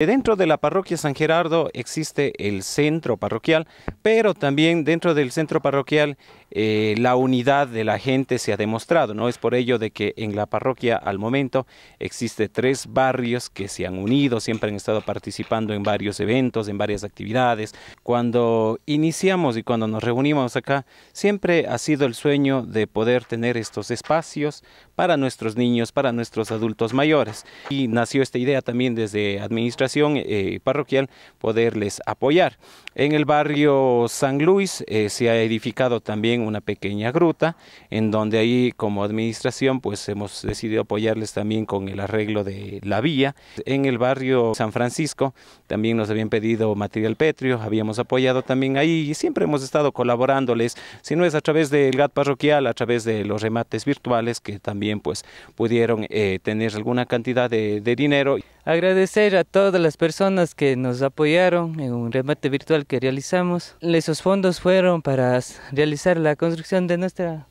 Eh, dentro de la parroquia San Gerardo existe el centro parroquial, pero también dentro del centro parroquial eh, la unidad de la gente se ha demostrado, ¿no? Es por ello de que en la parroquia al momento existe tres barrios que se han unido, siempre han estado participando en varios eventos, en varias actividades. Cuando iniciamos y cuando nos reunimos acá, siempre ha sido el sueño de poder tener estos espacios para nuestros niños, para nuestros adultos mayores. Y nació esta idea también desde administración eh, parroquial poderles apoyar. En el barrio San Luis eh, se ha edificado también una pequeña gruta en donde ahí como administración pues hemos decidido apoyarles también con el arreglo de la vía. En el barrio San Francisco también nos habían pedido material petrio, habíamos apoyado también ahí y siempre hemos estado colaborándoles, si no es a través del GAT parroquial, a través de los remates virtuales que también pues pudieron eh, tener alguna cantidad de, dinero. Agradecer a todas las personas que nos apoyaron en un remate virtual que realizamos. Esos fondos fueron para realizar la construcción de nuestra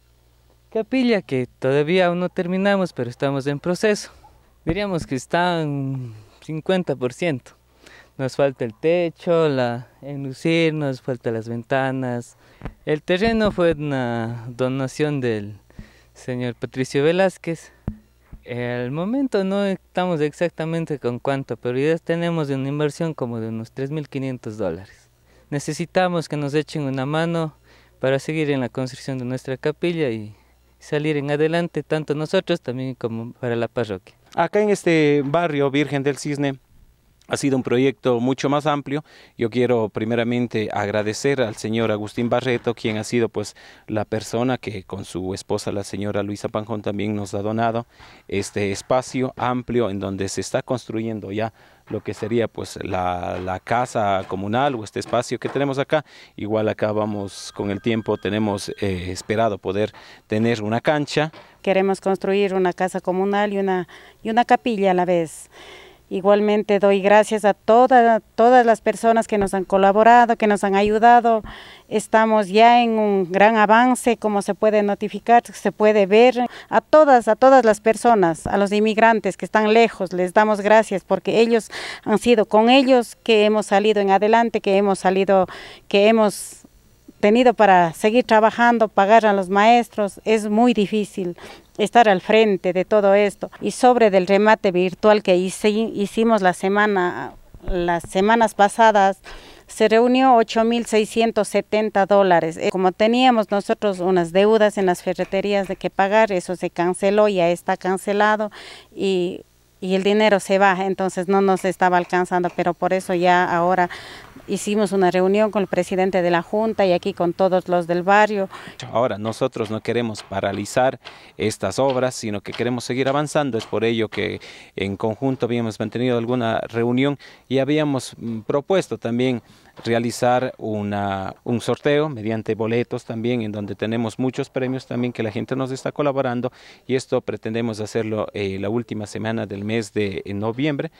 capilla que todavía aún no terminamos, pero estamos en proceso. Diríamos que está en 50%. Nos falta el techo, la enlucir, nos falta las ventanas. El terreno fue una donación del señor Patricio Velázquez. Al momento no estamos exactamente con cuánto, pero ya tenemos una inversión como de unos 3.500 dólares. Necesitamos que nos echen una mano para seguir en la construcción de nuestra capilla y salir en adelante, tanto nosotros también como para la parroquia. Acá en este barrio Virgen del Cisne, ha sido un proyecto mucho más amplio. Yo quiero primeramente agradecer al señor Agustín Barreto, quien ha sido pues la persona que con su esposa, la señora Luisa Panjón, también nos ha donado este espacio amplio en donde se está construyendo ya lo que sería pues la, casa comunal o este espacio que tenemos acá. Igual acá vamos con el tiempo, tenemos eh, esperado poder tener una cancha. Queremos construir una casa comunal y una, y una capilla a la vez. Igualmente doy gracias a todas las personas que nos han colaborado, que nos han ayudado. Estamos ya en un gran avance, como se puede notificar, se puede ver. A todas, a todas las personas, a los inmigrantes que están lejos, les damos gracias porque ellos han sido con ellos que hemos salido en adelante, que hemos salido, que hemos tenido para seguir trabajando, pagar a los maestros, es muy difícil estar al frente de todo esto. Y sobre del remate virtual que hice, hicimos la semana, las semanas pasadas, se reunió 8.670 dólares. Eh, como teníamos nosotros unas deudas en las ferreterías de que pagar, eso se canceló, ya está cancelado y, y el dinero se va, entonces no nos estaba alcanzando, pero por eso ya ahora hicimos una reunión con el presidente de la Junta y aquí con todos los del barrio. Ahora, nosotros no queremos paralizar estas obras, sino que queremos seguir avanzando. Es por ello que en conjunto habíamos mantenido alguna reunión y habíamos mm, propuesto también realizar una, un sorteo mediante boletos también, en donde tenemos muchos premios también que la gente nos está colaborando y esto pretendemos hacerlo eh, la última semana del mes de noviembre.